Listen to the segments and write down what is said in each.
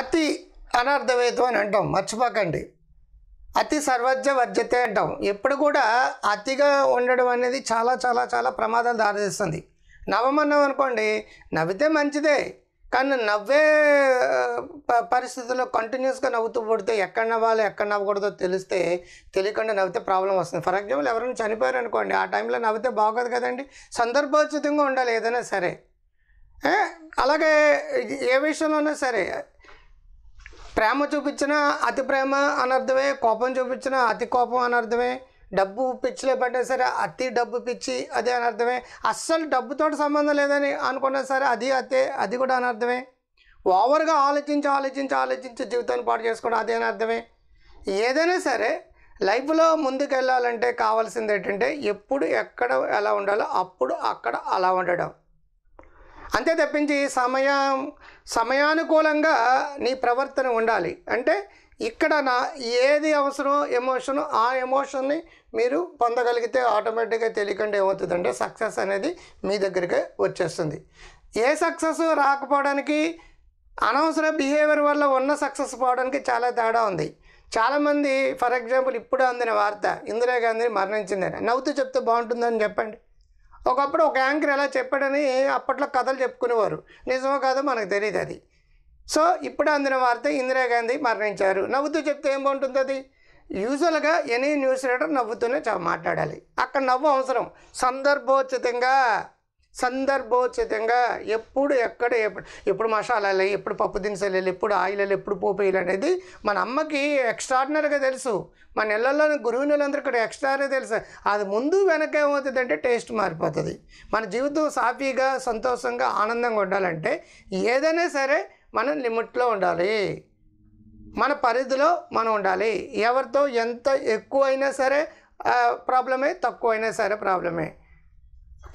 అతి అనర్థవేతం అని అంటాం మర్చిపోకండి అతి సర్వజ్ఞ వర్జతే అంటాం ఎప్పుడు కూడా అతిగా ఉండడం అనేది చాలా చాలా చాలా ప్రమాదం దారితీస్తుంది నవ్వమన్నాం అనుకోండి నవ్వితే మంచిదే కానీ నవ్వే పరిస్థితుల్లో కంటిన్యూస్గా నవ్వుతూ పుడితే ఎక్కడ నవ్వాలి ఎక్కడ నవ్వకూడదో తెలిస్తే తెలియకుండా నవ్వితే ప్రాబ్లం వస్తుంది ఫర్ ఎగ్జాంపుల్ ఎవరైనా చనిపోయారు అనుకోండి ఆ టైంలో నవ్వితే బాగోదు కదండి సందర్భోచితంగా ఉండాలి ఏదైనా సరే అలాగే ఏ విషయంలో సరే ప్రేమ చూపించిన అతి ప్రేమ అనర్థమే కోపం చూపించిన అతి కోపం అనర్థమే డబ్బు పిచ్చిలో పడ్డా సరే అతి డబ్బు పిచ్చి అదే అనర్థమే అస్సలు డబ్బుతో సంబంధం లేదని అనుకున్నా సరే అది అతే అది కూడా అనర్థమే ఓవర్గా ఆలోచించి ఆలోచించి ఆలోచించి జీవితాన్ని పాటు చేసుకోవడం అదే అనర్థమే ఏదైనా సరే లైఫ్లో ముందుకు వెళ్ళాలంటే కావాల్సింది ఏంటంటే ఎప్పుడు ఎక్కడ ఎలా ఉండాలో అప్పుడు అక్కడ అలా ఉండడం అంతే తప్పించి సమయం సమయానుకూలంగా నీ ప్రవర్తన ఉండాలి అంటే ఇక్కడ నా ఏది అవసరం ఎమోషను ఆ ఎమోషన్ని మీరు పొందగలిగితే ఆటోమేటిక్గా తెలియకుండా ఏమవుతుందంటే సక్సెస్ అనేది మీ దగ్గరికే వచ్చేస్తుంది ఏ సక్సెస్ రాకపోవడానికి అనవసర బిహేవియర్ వల్ల ఉన్న సక్సెస్ పోవడానికి చాలా తేడా ఉంది చాలామంది ఫర్ ఎగ్జాంపుల్ ఇప్పుడు అందిన వార్త ఇందిరాగాంధీ మరణించిందని నవ్వుతూ చెప్తే బాగుంటుందని చెప్పండి ఒకప్పుడు ఒక యాంకర్ ఎలా చెప్పాడని అప్పట్లో కథలు చెప్పుకునేవారు నిజమో కాదో మనకు తెలియదు అది సో ఇప్పుడు అందిన వార్త ఇందిరాగాంధీ మరణించారు నవ్వుతూ చెప్తే ఏం బాగుంటుంది అది యూజువల్గా ఎనీ న్యూస్ రీడర్ నవ్వుతూనే మాట్లాడాలి అక్కడ నవ్వు అవసరం సందర్భోచితంగా సందర్భోచితంగా ఎప్పుడు ఎక్కడ ఎప్పుడు ఎప్పుడు మసాలాలు ఎప్పుడు పప్పు దినుసులు ఎప్పుడు ఆయిలలు ఎప్పుడు పోపేయాలి అనేది మన అమ్మకి ఎక్స్ట్రాడినరీగా తెలుసు మన గురువు గృహిణులందరూ ఇక్కడ ఎక్స్ట్రానే తెలుసు అది ముందు వెనక అంటే టేస్ట్ మారిపోతుంది మన జీవితం సాఫీగా సంతోషంగా ఆనందంగా ఉండాలంటే ఏదైనా సరే మనం లిమిట్లో ఉండాలి మన పరిధిలో మనం ఉండాలి ఎవరితో ఎంత ఎక్కువైనా సరే ప్రాబ్లమే తక్కువైనా సరే ప్రాబ్లమే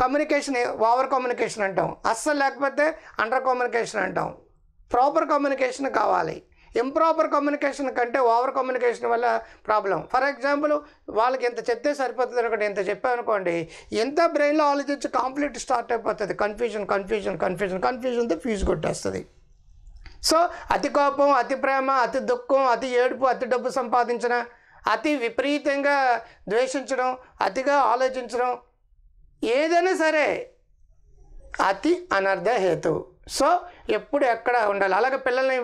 కమ్యూనికేషన్ ఓవర్ కమ్యూనికేషన్ అంటాం అస్సలు లేకపోతే అండర్ కమ్యూనికేషన్ అంటాం ప్రాపర్ కమ్యూనికేషన్ కావాలి ఇంప్రాపర్ కమ్యూనికేషన్ కంటే ఓవర్ కమ్యూనికేషన్ వల్ల ప్రాబ్లం ఫర్ ఎగ్జాంపుల్ వాళ్ళకి ఎంత చెప్తే సరిపోతుంది ఒకటి ఎంత చెప్పామనుకోండి ఎంత బ్రెయిన్లో ఆలోచించి కాంప్లీట్ స్టార్ట్ అయిపోతుంది కన్ఫ్యూజన్ కన్ఫ్యూజన్ కన్ఫ్యూజన్ కన్ఫ్యూజన్తో ఫీజు కొట్టేస్తుంది సో అతి కోపం అతి ప్రేమ అతి దుఃఖం అతి ఏడుపు అతి డబ్బు సంపాదించడం అతి విపరీతంగా ద్వేషించడం అతిగా ఆలోచించడం ఏదైనా సరే అతి అనర్థ హేతు సో ఎప్పుడు ఎక్కడ ఉండాలి అలాగే పిల్లల్ని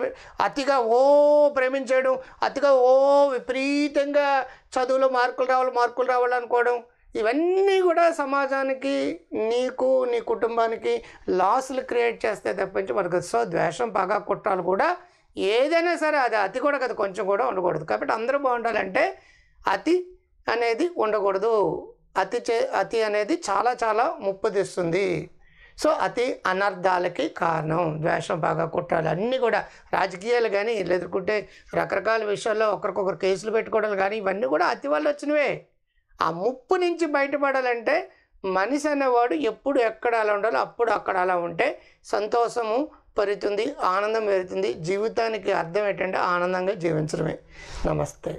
అతిగా ఓ ప్రేమించేయడం అతిగా ఓ విపరీతంగా చదువులో మార్కులు రావాలి మార్కులు రావాలి అనుకోవడం ఇవన్నీ కూడా సమాజానికి నీకు నీ కుటుంబానికి లాసులు క్రియేట్ చేస్తే తప్పించి మనకు సో ద్వేషం బాగా కుట్రాలు కూడా ఏదైనా సరే అది అతి కూడా కదా కొంచెం కూడా ఉండకూడదు కాబట్టి అందరూ బాగుండాలంటే అతి అనేది ఉండకూడదు అతి చే అతి అనేది చాలా చాలా ముప్పుదిస్తుంది సో అతి అనర్థాలకి కారణం ద్వేషం బాగా కుట్రాలు అన్నీ కూడా రాజకీయాలు కానీ ఎదుర్కొంటే రకరకాల విషయాల్లో ఒకరికొకరు కేసులు పెట్టుకోవడాలు కానీ ఇవన్నీ కూడా అతి వల్ల వచ్చినవే ఆ ముప్పు నుంచి బయటపడాలంటే మనిషి అనేవాడు ఎప్పుడు ఎక్కడ అలా ఉండాలో అప్పుడు అక్కడ అలా ఉంటే సంతోషము పెరుగుతుంది ఆనందం పెరుగుతుంది జీవితానికి అర్థం ఏంటంటే ఆనందంగా జీవించడమే నమస్తే